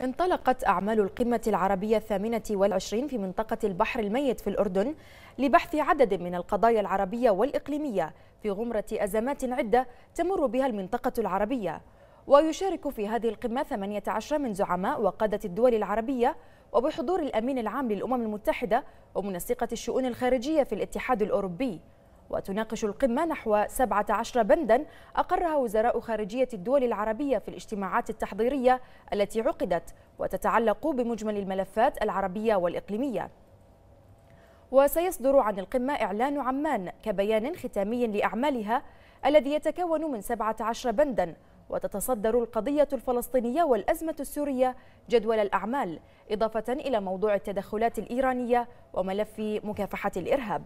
انطلقت أعمال القمة العربية الثامنة والعشرين في منطقة البحر الميت في الأردن لبحث عدد من القضايا العربية والإقليمية في غمرة أزمات عدة تمر بها المنطقة العربية ويشارك في هذه القمة 18 من زعماء وقادة الدول العربية وبحضور الأمين العام للأمم المتحدة ومنسقة الشؤون الخارجية في الاتحاد الأوروبي وتناقش القمة نحو 17 بندا أقرها وزراء خارجية الدول العربية في الاجتماعات التحضيرية التي عقدت وتتعلق بمجمل الملفات العربية والإقليمية وسيصدر عن القمة إعلان عمان كبيان ختامي لأعمالها الذي يتكون من 17 بنداً وتتصدر القضية الفلسطينية والأزمة السورية جدول الأعمال إضافة إلى موضوع التدخلات الإيرانية وملف مكافحة الإرهاب